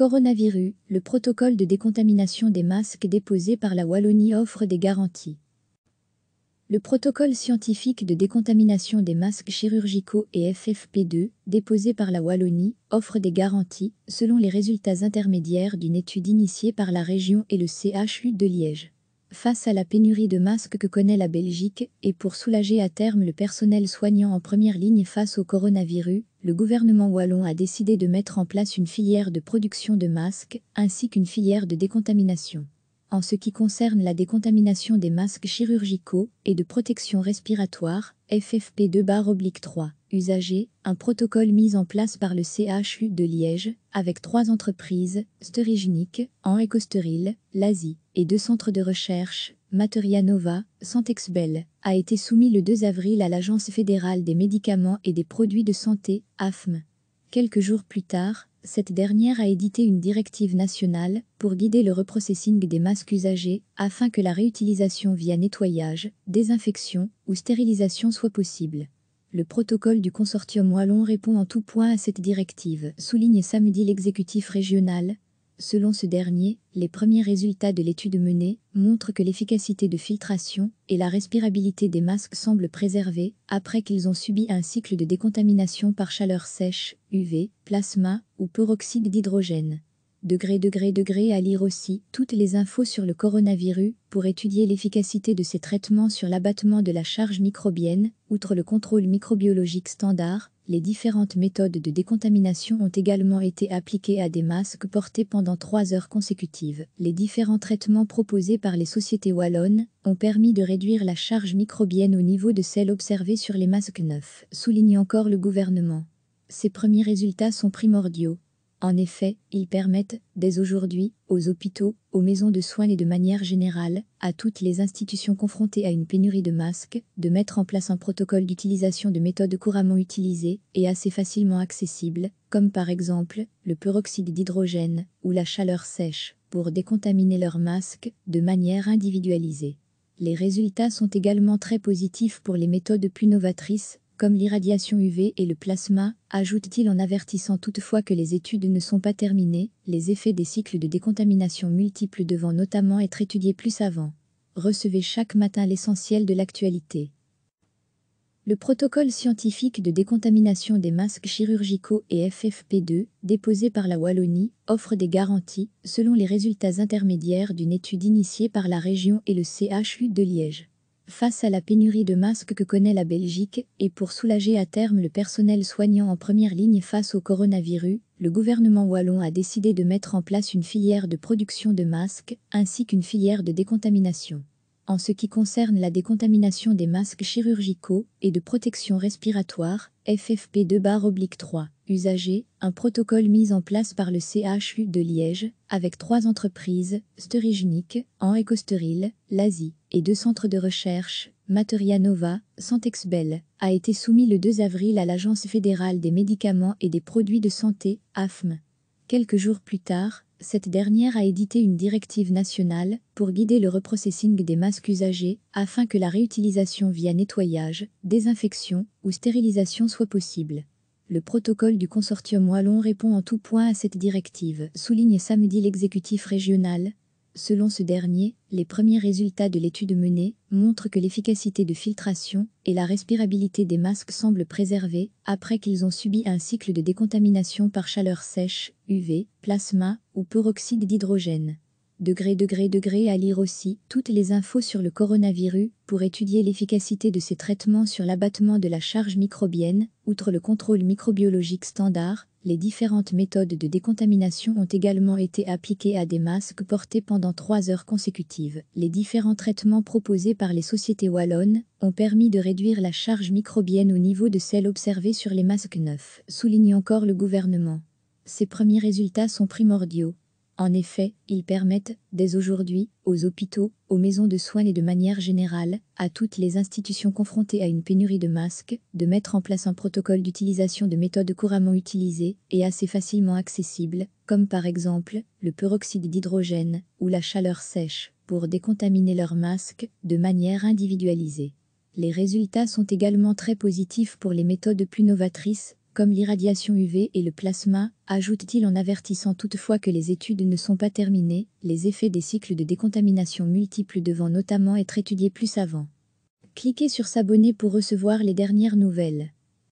Coronavirus, le protocole de décontamination des masques déposé par la Wallonie offre des garanties. Le protocole scientifique de décontamination des masques chirurgicaux et FFP2, déposé par la Wallonie, offre des garanties, selon les résultats intermédiaires d'une étude initiée par la région et le CHU de Liège. Face à la pénurie de masques que connaît la Belgique et pour soulager à terme le personnel soignant en première ligne face au coronavirus, le gouvernement wallon a décidé de mettre en place une filière de production de masques ainsi qu'une filière de décontamination en ce qui concerne la décontamination des masques chirurgicaux et de protection respiratoire, FFP2-3, usagé, un protocole mis en place par le CHU de Liège, avec trois entreprises, Sterigenic, en Écosteril, l'Asie, et deux centres de recherche, Materia Nova, Santexbel, a été soumis le 2 avril à l'Agence fédérale des médicaments et des produits de santé, AFM. Quelques jours plus tard, cette dernière a édité une directive nationale pour guider le reprocessing des masques usagés afin que la réutilisation via nettoyage, désinfection ou stérilisation soit possible. Le protocole du consortium Wallon répond en tout point à cette directive, souligne samedi l'exécutif régional, Selon ce dernier, les premiers résultats de l'étude menée montrent que l'efficacité de filtration et la respirabilité des masques semblent préservées après qu'ils ont subi un cycle de décontamination par chaleur sèche, UV, plasma ou peroxyde d'hydrogène. Degré, degré, degré à lire aussi toutes les infos sur le coronavirus pour étudier l'efficacité de ces traitements sur l'abattement de la charge microbienne, outre le contrôle microbiologique standard, les différentes méthodes de décontamination ont également été appliquées à des masques portés pendant trois heures consécutives. Les différents traitements proposés par les sociétés wallonnes ont permis de réduire la charge microbienne au niveau de celle observée sur les masques neufs, souligne encore le gouvernement. Ces premiers résultats sont primordiaux en effet, ils permettent, dès aujourd'hui, aux hôpitaux, aux maisons de soins et de manière générale, à toutes les institutions confrontées à une pénurie de masques, de mettre en place un protocole d'utilisation de méthodes couramment utilisées et assez facilement accessibles, comme par exemple le peroxyde d'hydrogène ou la chaleur sèche, pour décontaminer leurs masques de manière individualisée. Les résultats sont également très positifs pour les méthodes plus novatrices, comme l'irradiation UV et le plasma, ajoute-t-il en avertissant toutefois que les études ne sont pas terminées, les effets des cycles de décontamination multiples devant notamment être étudiés plus avant. Recevez chaque matin l'essentiel de l'actualité. Le protocole scientifique de décontamination des masques chirurgicaux et FFP2, déposé par la Wallonie, offre des garanties, selon les résultats intermédiaires d'une étude initiée par la région et le CHU de Liège. Face à la pénurie de masques que connaît la Belgique et pour soulager à terme le personnel soignant en première ligne face au coronavirus, le gouvernement wallon a décidé de mettre en place une filière de production de masques ainsi qu'une filière de décontamination en ce qui concerne la décontamination des masques chirurgicaux et de protection respiratoire, FFP2-3, usagé, un protocole mis en place par le CHU de Liège, avec trois entreprises, Sterigenic, en Ecosteril, l'Asie, et deux centres de recherche, Nova, Santexbel, a été soumis le 2 avril à l'Agence fédérale des médicaments et des produits de santé, AFM. E. Quelques jours plus tard, cette dernière a édité une directive nationale pour guider le reprocessing des masques usagés afin que la réutilisation via nettoyage, désinfection ou stérilisation soit possible. Le protocole du consortium Wallon répond en tout point à cette directive, souligne samedi l'exécutif régional, Selon ce dernier, les premiers résultats de l'étude menée montrent que l'efficacité de filtration et la respirabilité des masques semblent préservées après qu'ils ont subi un cycle de décontamination par chaleur sèche, UV, plasma ou peroxyde d'hydrogène degré degré degré à lire aussi toutes les infos sur le coronavirus pour étudier l'efficacité de ces traitements sur l'abattement de la charge microbienne, outre le contrôle microbiologique standard, les différentes méthodes de décontamination ont également été appliquées à des masques portés pendant trois heures consécutives. Les différents traitements proposés par les sociétés wallonnes ont permis de réduire la charge microbienne au niveau de celle observée sur les masques neufs, souligne encore le gouvernement. Ces premiers résultats sont primordiaux en effet, ils permettent, dès aujourd'hui, aux hôpitaux, aux maisons de soins et de manière générale, à toutes les institutions confrontées à une pénurie de masques, de mettre en place un protocole d'utilisation de méthodes couramment utilisées et assez facilement accessibles, comme par exemple le peroxyde d'hydrogène ou la chaleur sèche, pour décontaminer leurs masques de manière individualisée. Les résultats sont également très positifs pour les méthodes plus novatrices comme l'irradiation UV et le plasma, ajoute-t-il en avertissant toutefois que les études ne sont pas terminées, les effets des cycles de décontamination multiples devant notamment être étudiés plus avant. Cliquez sur s'abonner pour recevoir les dernières nouvelles.